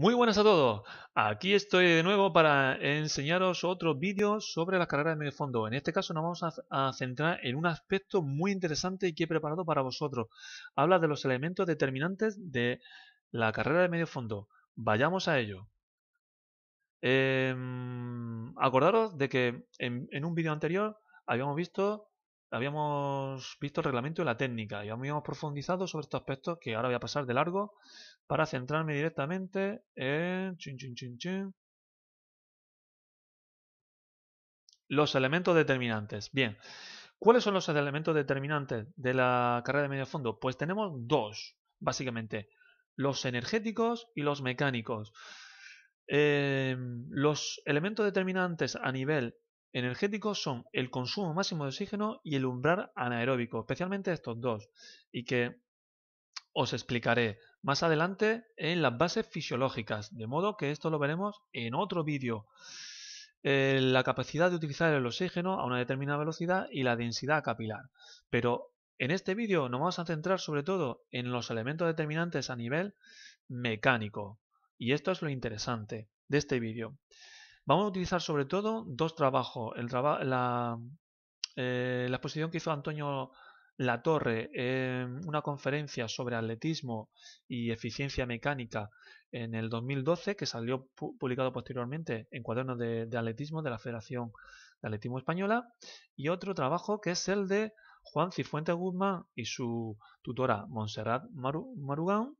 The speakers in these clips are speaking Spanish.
Muy buenas a todos, aquí estoy de nuevo para enseñaros otro vídeo sobre las carreras de medio fondo. En este caso nos vamos a, centrar en un aspecto muy interesante y que he preparado para vosotros. Habla de los elementos determinantes de la carrera de medio fondo. Vayamos a ello. Em, acordaros de que en un vídeo anterior habíamos visto habíamos visto el reglamento y la técnica y habíamos profundizado sobre estos aspectos que ahora voy a pasar de largo para centrarme directamente en los elementos determinantes. Bien, ¿cuáles son los elementos determinantes de la carrera de medio fondo? Pues tenemos dos, básicamente, los energéticos y los mecánicos. Eh, los elementos determinantes a nivel energéticos son el consumo máximo de oxígeno y el umbral anaeróbico, especialmente estos dos, y que os explicaré más adelante en las bases fisiológicas, de modo que esto lo veremos en otro vídeo. Eh, la capacidad de utilizar el oxígeno a una determinada velocidad y la densidad capilar. Pero en este vídeo nos vamos a centrar sobre todo en los elementos determinantes a nivel mecánico. Y esto es lo interesante de este vídeo. Vamos a utilizar sobre todo dos trabajos. Eh, la, exposición que hizo Antonio Latorre en una conferencia sobre atletismo y eficiencia mecánica en el 2012, que salió publicado posteriormente en cuadernos de, atletismo de la Federación de Atletismo Española. Y otro trabajo que es el de Juan Cifuentes Guzmán y su tutora Montserrat Marugán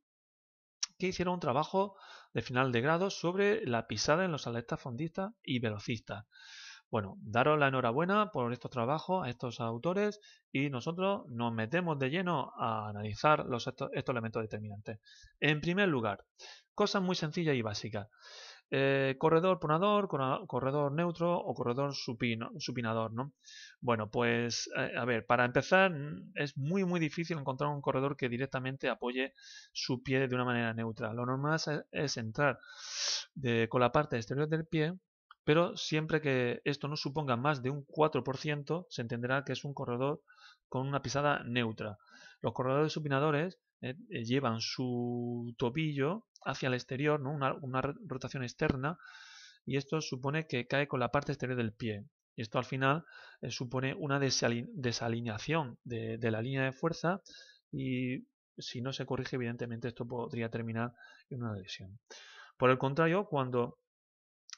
que hicieron un trabajo de final de grado sobre la pisada en los aletas fondistas y velocistas. Bueno, daros la enhorabuena por estos trabajos a estos autores y nosotros nos metemos de lleno a analizar estos, estos elementos determinantes. En primer lugar, cosas muy sencillas y básicas. Eh, corredor pronador, corredor neutro o corredor supinador, Bueno, pues eh, a ver, para empezar mm, es muy muy difícil encontrar un corredor que directamente apoye su pie de una manera neutra. Lo normal es, entrar con la parte exterior del pie, pero siempre que esto no suponga más de un 4%, se entenderá que es un corredor con una pisada neutra. Los corredores supinadores eh, eh, llevan su tobillo hacia el exterior, una, rotación externa, y esto supone que cae con la parte exterior del pie. Y esto al final eh, supone una desalineación de, de la línea de fuerza y si no se corrige, evidentemente esto podría terminar en una lesión. Por el contrario, cuando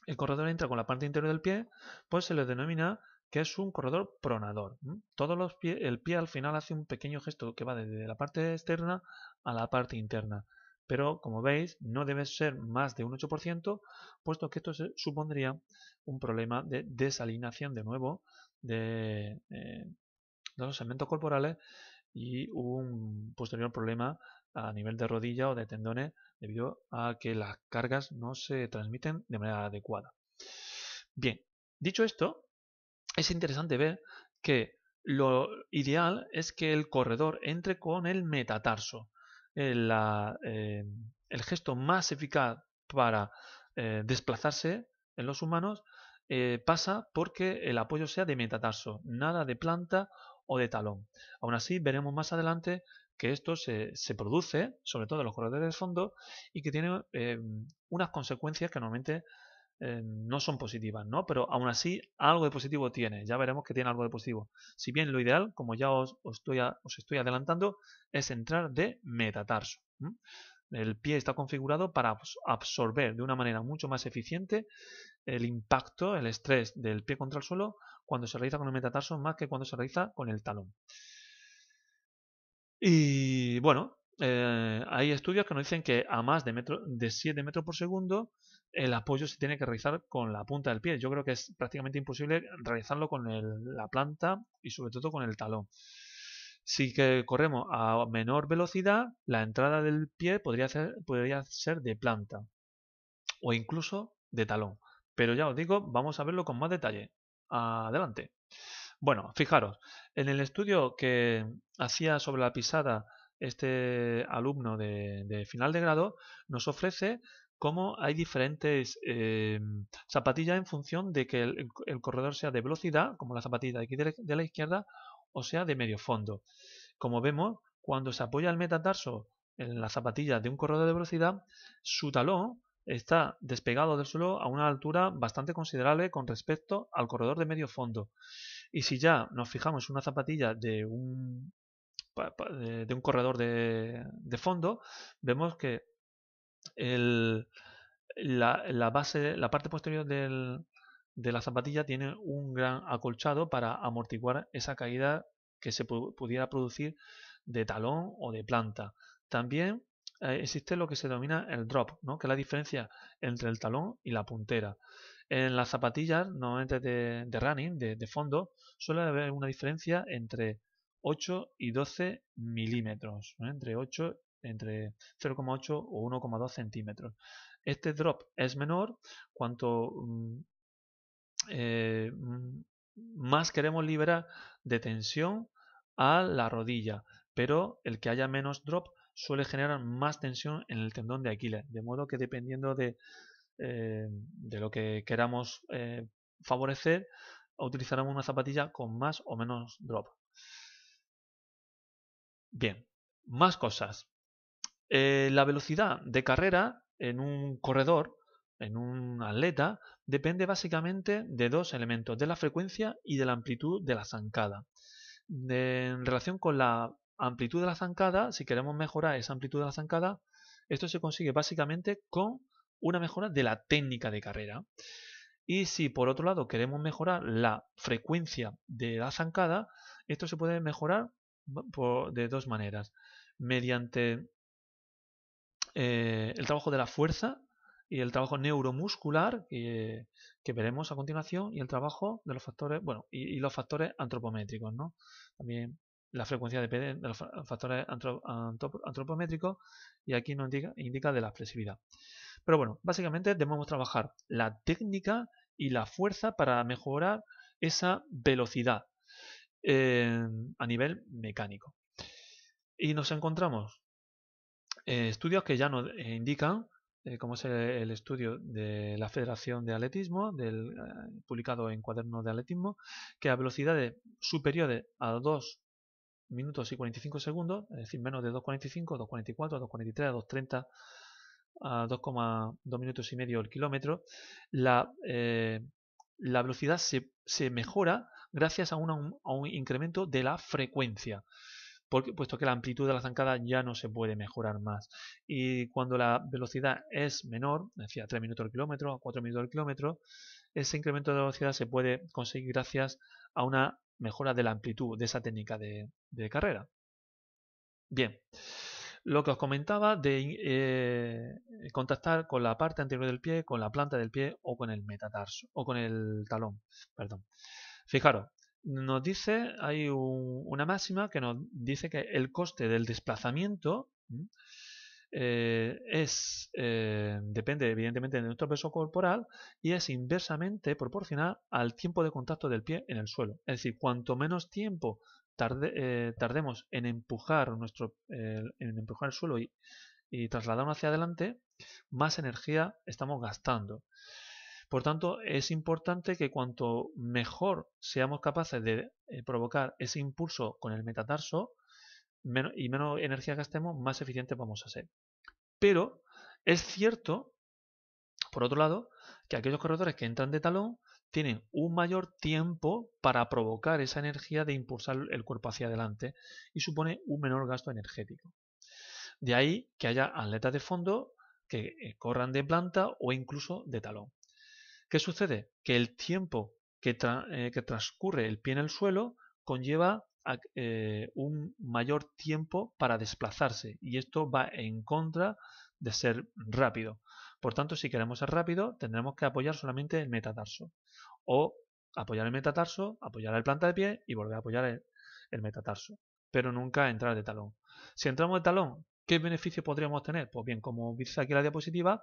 el corredor entra con la parte interior del pie, pues se le denomina que es un corredor pronador. Todos los el pie al final hace un pequeño gesto que va desde la parte externa a la parte interna. Pero como veis, no debe ser más de un 8%, puesto que esto supondría un problema de desalineación de nuevo de, eh, de los segmentos corporales y un posterior problema a nivel de rodilla o de tendones debido a que las cargas no se transmiten de manera adecuada. Bien, dicho esto, es interesante ver que lo ideal es que el corredor entre con el metatarso. El, eh, gesto más eficaz para eh, desplazarse en los humanos eh, pasa porque el apoyo sea de metatarso, nada de planta o de talón. Aún así, veremos más adelante que esto se, se produce, sobre todo en los corredores de fondo, y que tiene unas consecuencias que normalmente eh, no son positivas, ¿no? Pero aún así algo de positivo tiene, ya veremos que tiene algo de positivo. Si bien lo ideal, como ya os, estoy, adelantando, es entrar de metatarso. El pie está configurado para absorber de una manera mucho más eficiente el impacto, el estrés del pie contra el suelo cuando se realiza con el metatarso más que cuando se realiza con el talón. Y bueno, eh, hay estudios que nos dicen que a más de, metro, de 7 metros por segundo el apoyo se tiene que realizar con la punta del pie. Yo creo que es prácticamente imposible realizarlo con la planta y sobre todo con el talón. Si que corremos a menor velocidad, la entrada del pie podría ser, de planta o incluso de talón. Pero ya os digo, vamos a verlo con más detalle. Adelante. Bueno, fijaros, en el estudio que hacía sobre la pisada este alumno de final de grado, nos ofrece cómo hay diferentes eh, zapatillas en función de que el, corredor sea de velocidad, como la zapatilla de de la izquierda, o sea de medio fondo. Como vemos, cuando se apoya el metatarso en la zapatilla de un corredor de velocidad, su talón está despegado del suelo a una altura bastante considerable con respecto al corredor de medio fondo. Y si ya nos fijamos en una zapatilla de un, corredor de fondo, vemos que la, la parte posterior de la zapatilla tiene un gran acolchado para amortiguar esa caída que se pudiera producir de talón o de planta. También eh, existe lo que se denomina el drop, ¿no? que es la diferencia entre el talón y la puntera. En las zapatillas, normalmente de, running, de, fondo, suele haber una diferencia entre 8 y 12 milímetros, entre 8 entre 0,8 o 1,2 centímetros. Este drop es menor cuanto mm, eh, mm, más queremos liberar de tensión a la rodilla, pero el que haya menos drop suele generar más tensión en el tendón de Aquiles, de modo que dependiendo de, eh, lo que queramos eh, favorecer, utilizaremos una zapatilla con más o menos drop. Bien, más cosas. Eh, la velocidad de carrera en un corredor, en un atleta, depende básicamente de dos elementos, de la frecuencia y de la amplitud de la zancada. en relación con la amplitud de la zancada, si queremos mejorar esa amplitud de la zancada, esto se consigue básicamente con una mejora de la técnica de carrera. Y si por otro lado queremos mejorar la frecuencia de la zancada, esto se puede mejorar de dos maneras. Mediante eh, el trabajo de la fuerza y el trabajo neuromuscular que, veremos a continuación y el trabajo de los factores, bueno, y, los factores antropométricos, ¿no? También la frecuencia depende de los factores antropométricos y aquí nos indica, indica de la flexibilidad. Pero bueno, básicamente debemos trabajar la técnica y la fuerza para mejorar esa velocidad eh, a nivel mecánico. Y nos encontramos eh, estudios que ya nos eh, indican, eh, como es el, estudio de la Federación de Atletismo, publicado en Cuaderno de Atletismo, que a velocidades superiores a 2 minutos y 45 segundos, es decir, menos de 2.45, 2.44, 2.43, 2.30 a 2,2 minutos y medio el kilómetro, la, la velocidad se, mejora gracias a un incremento de la frecuencia puesto que la amplitud de la zancada ya no se puede mejorar más. Y cuando la velocidad es menor, decía 3 minutos al kilómetro, 4 minutos al kilómetro, ese incremento de velocidad se puede conseguir gracias a una mejora de la amplitud de esa técnica de, carrera. Bien, lo que os comentaba de eh, contactar con la parte anterior del pie, con la planta del pie o con el metatarso o con el talón, perdón. Fijaros, nos dice, hay una máxima que nos dice que el coste del desplazamiento eh, es, eh, depende evidentemente de nuestro peso corporal y es inversamente proporcional al tiempo de contacto del pie en el suelo. Es decir, cuanto menos tiempo eh, tardemos en empujar, nuestro, en empujar el suelo y, y trasladarnos hacia adelante, más energía estamos gastando. Por tanto, es importante que cuanto mejor seamos capaces de eh, provocar ese impulso con el metatarso y menos energía gastemos, más eficientes vamos a ser. Pero es cierto, por otro lado, que aquellos corredores que entran de talón tienen un mayor tiempo para provocar esa energía de impulsar el cuerpo hacia adelante y supone un menor gasto energético. De ahí que haya atletas de fondo que eh, corran de planta o incluso de talón. ¿Qué sucede? Que el tiempo eh, que, transcurre el pie en el suelo conlleva eh, un mayor tiempo para desplazarse y esto va en contra de ser rápido. Por tanto, si queremos ser rápido, tendremos que apoyar solamente el metatarso o apoyar el metatarso, apoyar el planta de pie y volver a apoyar el, metatarso, pero nunca entrar de talón. Si entramos de talón, ¿qué beneficio podríamos tener? Pues bien, como dice aquí la diapositiva,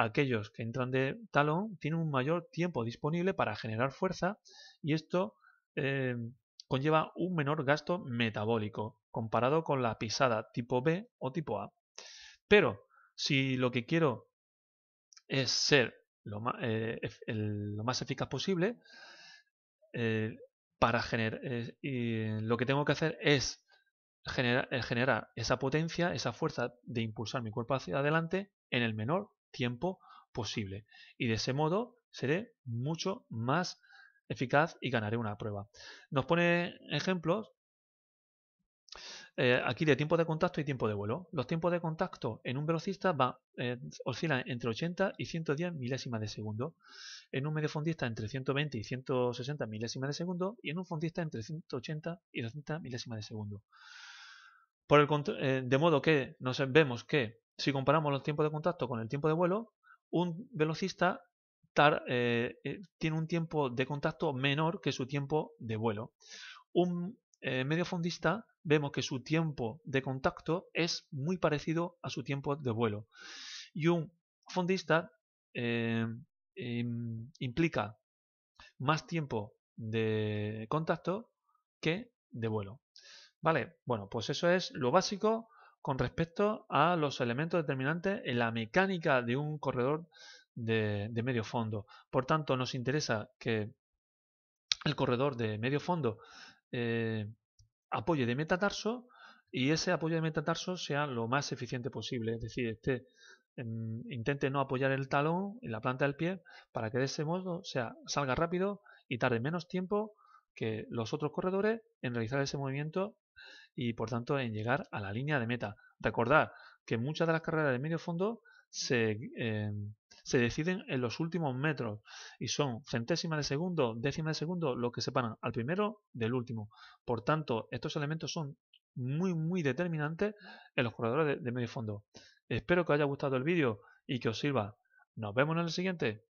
aquellos que entran de talón tienen un mayor tiempo disponible para generar fuerza y esto eh, conlleva un menor gasto metabólico comparado con la pisada tipo B o tipo A. Pero si lo que quiero es ser lo eh, más, eficaz posible, eh, para generar, lo que tengo que hacer es generar, generar esa potencia, esa fuerza de impulsar mi cuerpo hacia adelante en el menor tiempo posible. Y de ese modo seré mucho más eficaz y ganaré una prueba. Nos pone ejemplos eh, aquí de tiempo de contacto y tiempo de vuelo. Los tiempos de contacto en un velocista va, eh, oscilan entre 80 y 110 milésimas de segundo, en un mediofondista entre 120 y 160 milésimas de segundo y en un fondista entre 180 y 200 milésimas de segundo. Por eh, de modo que nos vemos que si comparamos los tiempos de contacto con el tiempo de vuelo, un velocista eh, eh, tiene un tiempo de contacto menor que su tiempo de vuelo. Un eh, medio mediofondista vemos que su tiempo de contacto es muy parecido a su tiempo de vuelo. Y un fondista implica más tiempo de contacto que de vuelo. Vale, bueno, pues eso es lo básico con respecto a los elementos determinantes en la mecánica de un corredor de, medio fondo. Por tanto, nos interesa que el corredor de medio fondo eh, apoye de metatarso y ese apoyo de metatarso sea lo más eficiente posible. Es decir, este, em, intente no apoyar el talón en la planta del pie para que de ese modo sea, salga rápido y tarde menos tiempo que los otros corredores en realizar ese movimiento y por tanto en llegar a la línea de meta. Recordad que muchas de las carreras de medio fondo se, eh, deciden en los últimos metros y son centésimas de segundo, décimas de segundo, lo que separan al primero del último. Por tanto, estos elementos son muy, muy determinantes en los corredores de, de medio fondo. Espero que os haya gustado el vídeo y que os sirva. Nos vemos en el siguiente.